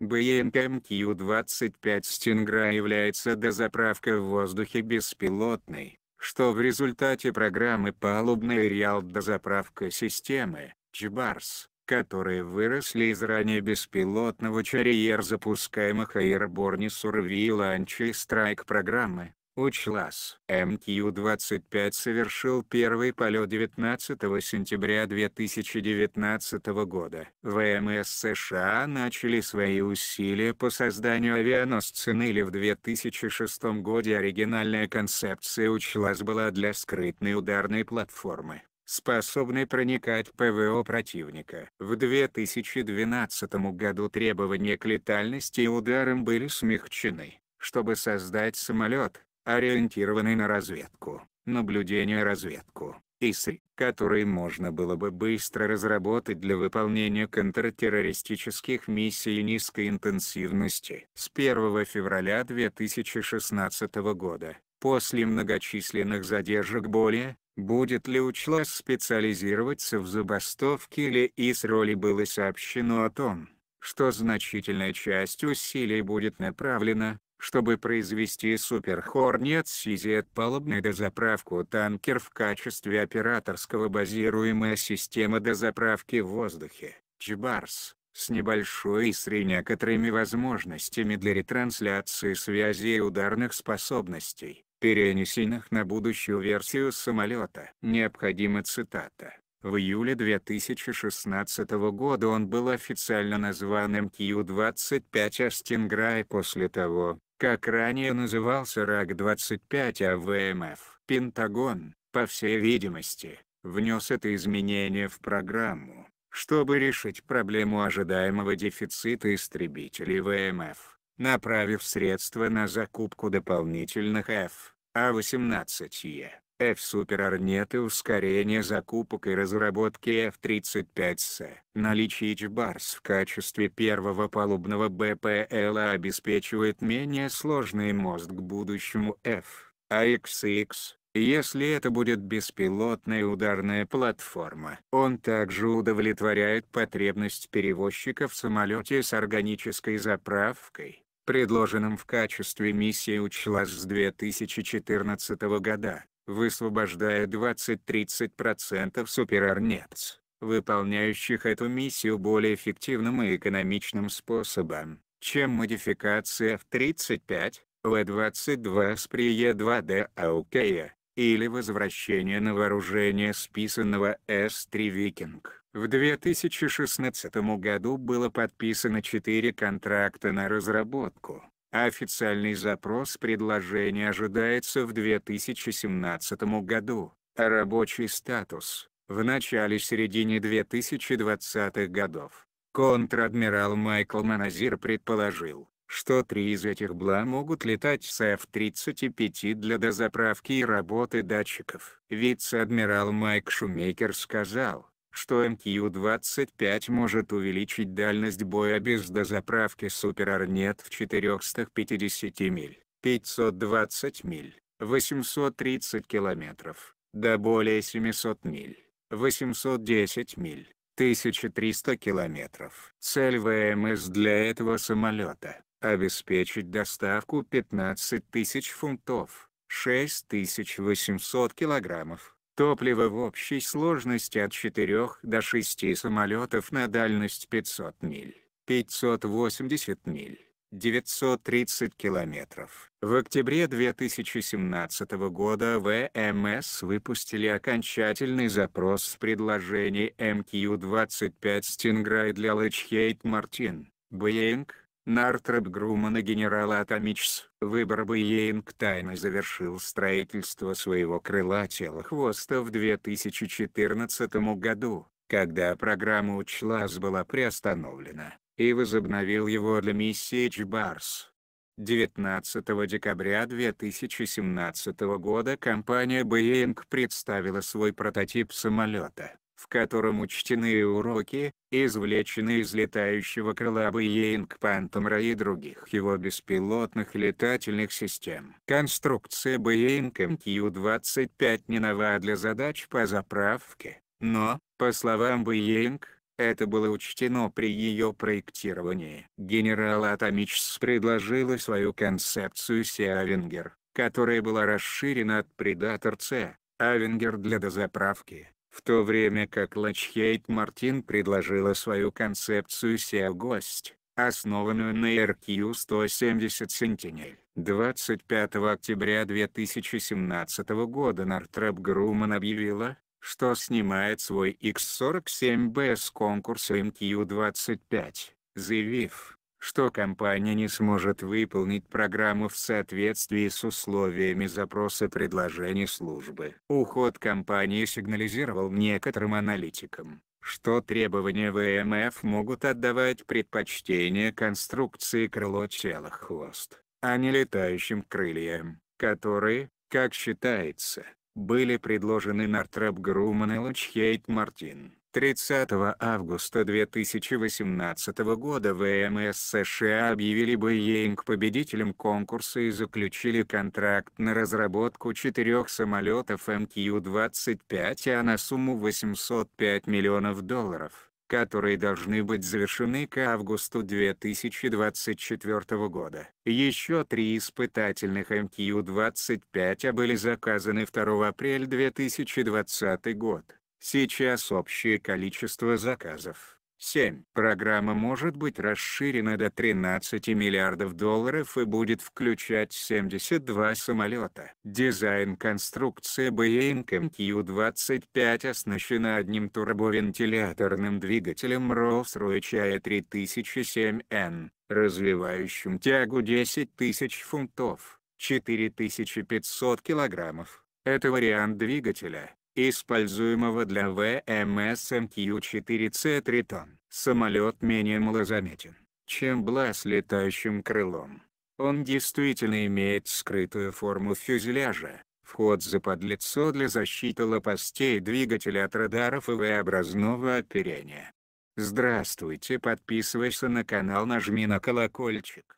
БМКМК-25 «Стингра» является дозаправкой в воздухе беспилотной, что в результате программы «Палубная реал-дозаправка системы» ЧБарс, которые выросли из ранее беспилотного «Чарриер» запускаемых Airborne Survey Launch Strike программы, Учлас МК-25 совершил первый полет 19 сентября 2019 года. ВМС США начали свои усилия по созданию авианосца или в 2006 году оригинальная концепция Учлас была для скрытной ударной платформы способный проникать ПВО противника. В 2012 году требования к летальности и ударам были смягчены. Чтобы создать самолет, ориентированный на разведку, наблюдение разведку, ИСы, которые можно было бы быстро разработать для выполнения контртеррористических миссий низкой интенсивности. С 1 февраля 2016 года, после многочисленных задержек более, будет ли учлас специализироваться в забастовке или из роли было сообщено о том, что значительная часть усилий будет направлена чтобы произвести Супер Хорнет Сизиет палубную дозаправку танкер в качестве операторского базируемая система дозаправки в воздухе, Чебарс, с небольшой и с некоторыми возможностями для ретрансляции связи и ударных способностей, перенесенных на будущую версию самолета. Необходима цитата. В июле 2016 года он был официально назван МК-25 Астинграй после того, как ранее назывался РАК-25 АВМФ. Пентагон, по всей видимости, внес это изменение в программу, чтобы решить проблему ожидаемого дефицита истребителей ВМФ, направив средства на закупку дополнительных F, А-18Е. F-Super Hornet и ускорение закупок и разработки f 35 c Наличие Чбарс в качестве первого палубного БПЛА обеспечивает менее сложный мост к будущему F, AXX, если это будет беспилотная ударная платформа. Он также удовлетворяет потребность перевозчика в самолете с органической заправкой, предложенным в качестве миссии учлась с 2014 года высвобождая 20-30% суперорнец, выполняющих эту миссию более эффективным и экономичным способом, чем модификация f 35, В-22 с 2 d Аукея, или возвращение на вооружение списанного s 3 «Викинг». В 2016 году было подписано 4 контракта на разработку, Официальный запрос предложения ожидается в 2017 году, а рабочий статус – в начале-середине 2020-х годов. Контр-адмирал Майкл Маназир предположил, что три из этих бла могут летать с F-35 для дозаправки и работы датчиков. Вице-адмирал Майк Шумейкер сказал, что МК-25 может увеличить дальность боя без дозаправки Супер Орнет в 450 миль, 520 миль, 830 километров, до более 700 миль, 810 миль. 1300 километров. Цель ВМС для этого самолета – обеспечить доставку 15 тысяч фунтов, 6800 килограммов Топливо в общей сложности от 4 до 6 самолетов на дальность 500 миль, 580 миль. 930 километров. В октябре 2017 года ВМС выпустили окончательный запрос с предложений MQ-25 «Стинграй» для Лэчхейт Мартин, Боинг, Нартрэп Грумана генерала Атомичс, выбор Бейеинг тайно завершил строительство своего крыла телохвоста в 2014 году, когда программа «Учлас» была приостановлена, и возобновил его для миссии «Чбарс». 19 декабря 2017 года компания Boeing представила свой прототип самолета в котором учтены уроки, извлеченные из летающего крыла Боеинг Пантомра и других его беспилотных летательных систем. Конструкция Боеинг МК-25 не нова для задач по заправке, но, по словам Боеинг, это было учтено при ее проектировании. Генерал Атомичс предложила свою концепцию Сеавингер, которая была расширена от Predator С. Авенгер для дозаправки в то время как Лачхейт Мартин предложила свою концепцию SEO-гость, основанную на RQ 170 Sentinel. 25 октября 2017 года Нартрэп Груман объявила, что снимает свой X47B с конкурса MQ25, заявив, что компания не сможет выполнить программу в соответствии с условиями запроса предложений службы. Уход компании сигнализировал некоторым аналитикам, что требования ВМФ могут отдавать предпочтение конструкции крыло тело хвост, а не летающим крыльям, которые, как считается, были предложены Нартреп Груман и Лучхейт Мартин. 30 августа 2018 года ВМС США объявили Боинг победителем конкурса и заключили контракт на разработку четырех самолетов МК-25А на сумму 805 миллионов долларов, которые должны быть завершены к августу 2024 года. Еще три испытательных мк 25 были заказаны 2 апреля 2020 год. Сейчас общее количество заказов 7. Программа может быть расширена до 13 миллиардов долларов и будет включать 72 самолета. Дизайн конструкции Boeing MQ-25 оснащена одним турбовентиляторным двигателем Rolls-Royce A3007N, развивающим тягу 10 тысяч фунтов, 4500 килограммов. Это вариант двигателя, используемого для ВМС МК-4С «Тритон». Самолет менее малозаметен, чем Бла с летающим крылом. Он действительно имеет скрытую форму фюзеляжа, вход за подлицо для защиты лопастей двигателя от радаров и V-образного оперения. Здравствуйте подписывайся на канал нажми на колокольчик.